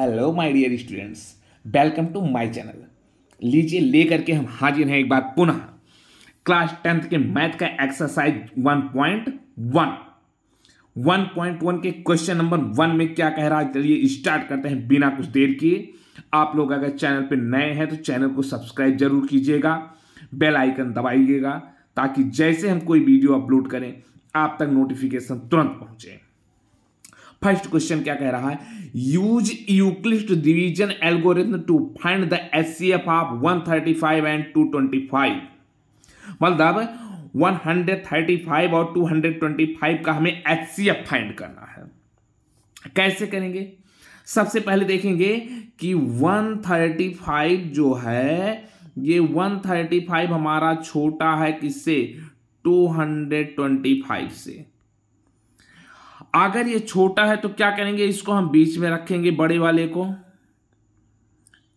hello my dear students welcome to my channel लीजिए लेकर के हम हाजिर हैं एक बार पुनः क्लास टेंथ के मैथ का एक्सरसाइज 1.1 1.1 के क्वेश्चन नंबर वन में क्या कह रहा है चलिए स्टार्ट करते हैं बिना कुछ देर किए आप लोग अगर चैनल पर नए हैं तो चैनल को सब्सक्राइब जरूर कीजिएगा बेल आइकन दबाइएगा ताकि जैसे हम कोई वीडियो अपलोड करें आप तक नोटिफिकेशन तुरंत पहुंचे फर्स्ट क्वेश्चन क्या कह रहा है use Euclid's division algorithm to find the HCF of 135 and 225 मतलब 135 और 225 का हमें एचसीएफ फाइंड करना है कैसे करेंगे सबसे पहले देखेंगे कि 135 जो है ये 135 हमारा छोटा है किससे 225 से अगर ये छोटा है तो क्या करेंगे इसको हम बीच में रखेंगे बड़े वाले को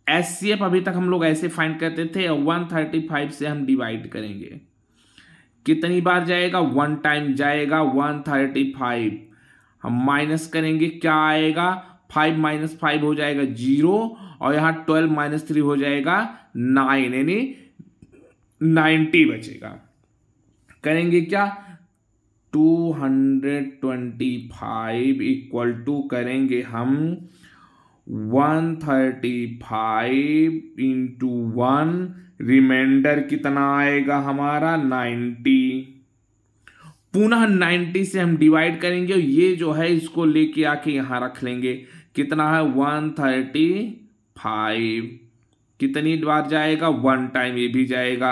एस अभी तक हम लोग ऐसे फाइंड करते थे वन थर्टी फाइव से हम डिवाइड करेंगे कितनी बार जाएगा वन टाइम जाएगा वन थर्टी फाइव हम माइनस करेंगे क्या आएगा फाइव माइनस फाइव हो जाएगा जीरो और यहाँ ट्वेल्व माइनस थ्री हो जाएगा नाइन यानी नाइनटी बचेगा करेंगे क्या two hundred twenty five equal to करेंगे हम one thirty five into one remainder कितना आएगा हमारा नाइन्टी पुनः नाइन्टी से हम डिवाइड करेंगे और ये जो है इसको लेके आके यहाँ रख लेंगे कितना है वन थर्टी फाइव कितनी बार जाएगा वन टाइम ये भी जाएगा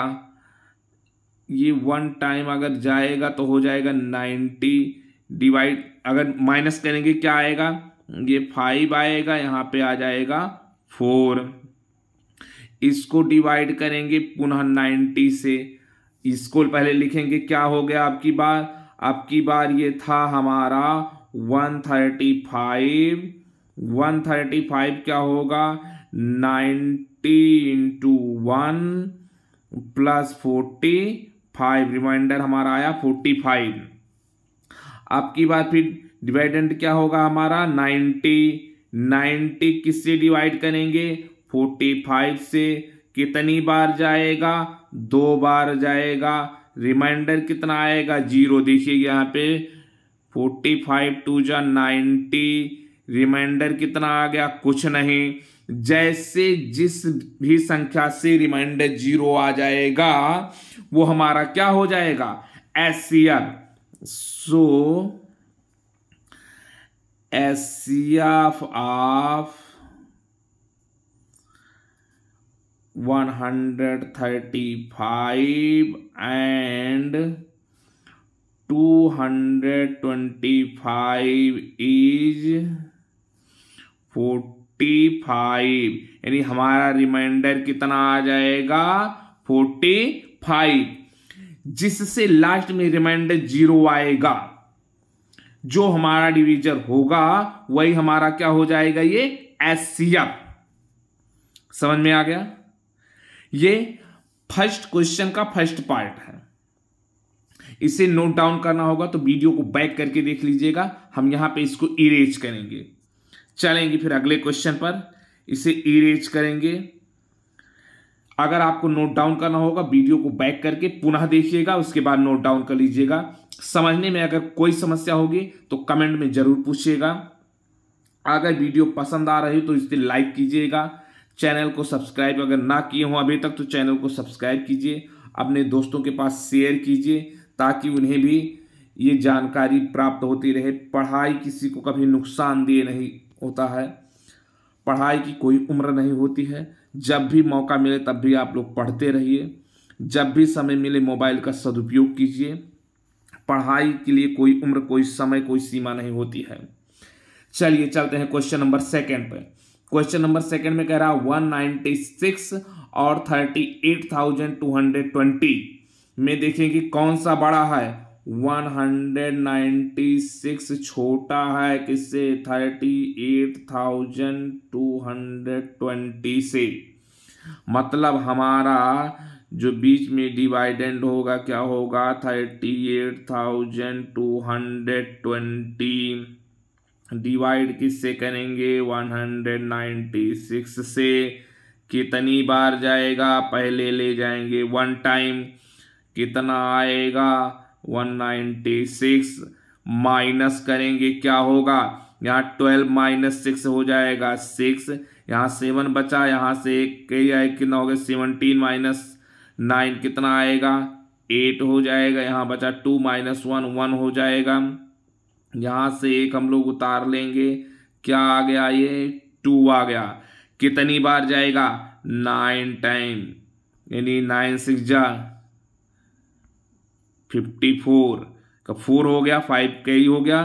ये वन टाइम अगर जाएगा तो हो जाएगा नाइन्टी डिवाइड अगर माइनस करेंगे क्या आएगा ये फाइव आएगा यहाँ पे आ जाएगा फोर इसको डिवाइड करेंगे पुनः नाइन्टी से इसको पहले लिखेंगे क्या हो गया आपकी बार आपकी बार ये था हमारा one thirty five one thirty five क्या होगा ninety into one plus forty five remainder हमारा आया फोर्टी फाइव आपकी बात फिर डिवाइडेंट क्या होगा हमारा नाइन्टी नाइन्टी किससे डिवाइड करेंगे फोर्टी फाइव से कितनी बार जाएगा दो बार जाएगा रिमाइंडर कितना आएगा जीरो देखिए यहाँ पे फोर्टी फाइव टू जा नाइन्टी रिमाइंडर कितना आ गया कुछ नहीं जैसे जिस भी संख्या से रिमाइंडर जीरो आ जाएगा वो हमारा क्या हो जाएगा एसियर so S F of one hundred thirty five and two hundred twenty five is forty forty five यानी हमारा रिमाइंडर कितना आ जाएगा फोर्टी फाइव जिससे लास्ट में रिमाइंडर जीरो आएगा जो हमारा डिवीजर होगा वही हमारा क्या हो जाएगा ये एस सी समझ में आ गया ये फर्स्ट क्वेश्चन का फर्स्ट पार्ट है इसे नोट डाउन करना होगा तो वीडियो को बैक करके देख लीजिएगा हम यहां पे इसको इरेज करेंगे चलेंगे फिर अगले क्वेश्चन पर इसे इरेज करेंगे अगर आपको नोट डाउन करना होगा वीडियो को बैक करके पुनः देखिएगा उसके बाद नोट डाउन कर लीजिएगा समझने में अगर कोई समस्या होगी तो कमेंट में ज़रूर पूछिएगा अगर वीडियो पसंद आ रही तो इसे लाइक कीजिएगा चैनल को सब्सक्राइब अगर ना किए हों अभी तक तो चैनल को सब्सक्राइब कीजिए अपने दोस्तों के पास शेयर कीजिए ताकि उन्हें भी ये जानकारी प्राप्त होती रहे पढ़ाई किसी को कभी नुकसान दिए नहीं होता है पढ़ाई की कोई उम्र नहीं होती है जब भी मौका मिले तब भी आप लोग पढ़ते रहिए जब भी समय मिले मोबाइल का सदुपयोग कीजिए पढ़ाई के लिए कोई उम्र कोई समय कोई सीमा नहीं होती है चलिए चलते हैं क्वेश्चन नंबर सेकंड पे क्वेश्चन नंबर सेकंड में कह रहा वन नाइन्टी सिक्स और thirty eight thousand two hundred twenty में देखें कि कौन सा बड़ा है 196 छोटा है किससे 38,220 से मतलब हमारा जो बीच में डिवाइडेंड होगा क्या होगा 38,220 डिवाइड किससे करेंगे 196 से कितनी बार जाएगा पहले ले जाएंगे वन टाइम कितना आएगा 196 माइनस करेंगे क्या होगा यहाँ ट्वेल्व माइनस सिक्स हो जाएगा सिक्स यहाँ सेवन बचा यहाँ से एक कही आए कितना हो गया सेवनटीन माइनस नाइन कितना आएगा एट हो जाएगा यहाँ बचा टू माइनस वन वन हो जाएगा यहाँ से एक हम लोग उतार लेंगे क्या आ गया ये टू आ गया कितनी बार जाएगा नाइन टाइम यानी नाइन सिक्स जा फिफ्टी फोर का फोर हो गया फाइव का ही हो गया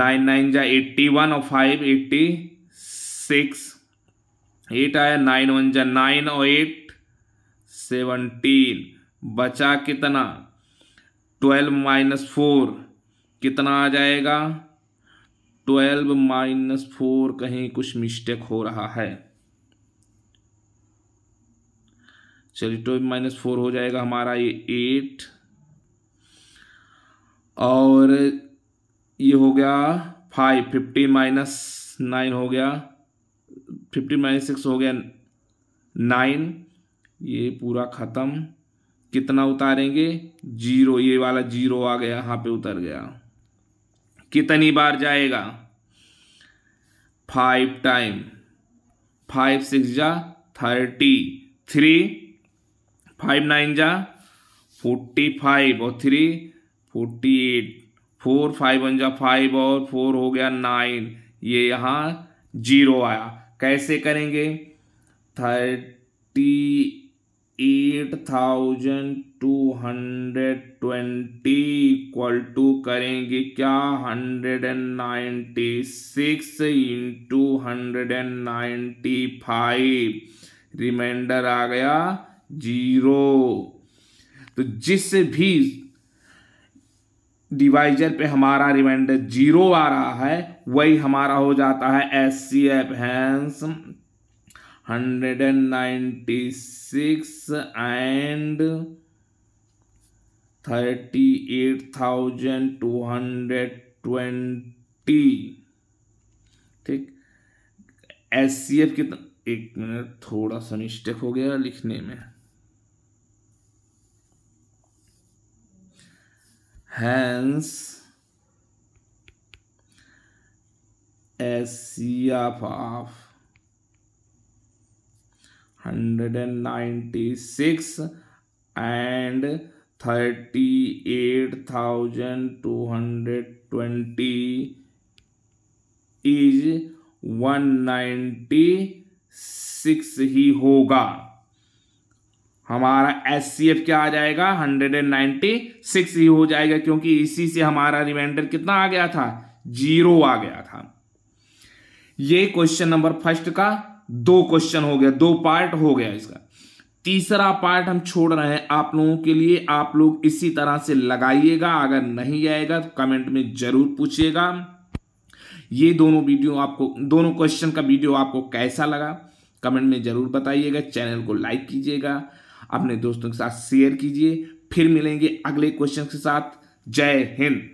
नाइन नाइन जा एट्टी वन और फाइव एट्टी सिक्स एट आया नाइन वन जा नाइन और एट सेवनटीन बचा कितना ट्वेल्व माइनस फोर कितना आ जाएगा ट्वेल्व माइनस फोर कहीं कुछ मिस्टेक हो रहा है चलिए ट्वेल्व माइनस फोर हो जाएगा हमारा ये एट और ये हो गया फाइव फिफ्टीन माइनस नाइन हो गया फिफ्टीन माइनस सिक्स हो गया नाइन ये पूरा ख़त्म कितना उतारेंगे जीरो ये वाला जीरो आ गया यहाँ पे उतर गया कितनी बार जाएगा फाइव टाइम फाइव सिक्स जा थर्टी थ्री फाइव नाइन जा फोर्टी फाइव और three forty eight four five one जा फाइव और फोर हो गया नाइन ये यहाँ जीरो आया कैसे करेंगे thirty eight thousand two hundred twenty equal to करेंगे क्या hundred and ninety six into hundred and ninety five remainder आ गया जीरो तो जिस भी डिवाइजर पे हमारा रिमाइंडर जीरो आ रहा है वही हमारा हो जाता है S C F hence hundred and ninety six and thirty eight thousand two hundred twenty ठीक एस सी एफ कितना एक मिनट थोड़ा सा मिस्टेक हो गया लिखने में हैंस एफ फाफ hundred and ninety six and thirty eight thousand two hundred twenty is one ninety six ही होगा हमारा एस सी एफ क्या आ जाएगा हंड्रेड एंड सिक्स ही हो जाएगा क्योंकि इसी से हमारा रिमाइंडर कितना आ गया था जीरो आ गया था ये क्वेश्चन नंबर फर्स्ट का दो क्वेश्चन हो गया दो पार्ट हो गया इसका तीसरा पार्ट हम छोड़ रहे हैं आप लोगों के लिए आप लोग इसी तरह से लगाइएगा अगर नहीं आएगा तो कमेंट में जरूर पूछिएगा ये दोनों वीडियो आपको दोनों क्वेश्चन का वीडियो आपको कैसा लगा कमेंट में जरूर बताइएगा चैनल को लाइक कीजिएगा अपने दोस्तों के साथ शेयर कीजिए फिर मिलेंगे अगले क्वेश्चन के साथ जय हिंद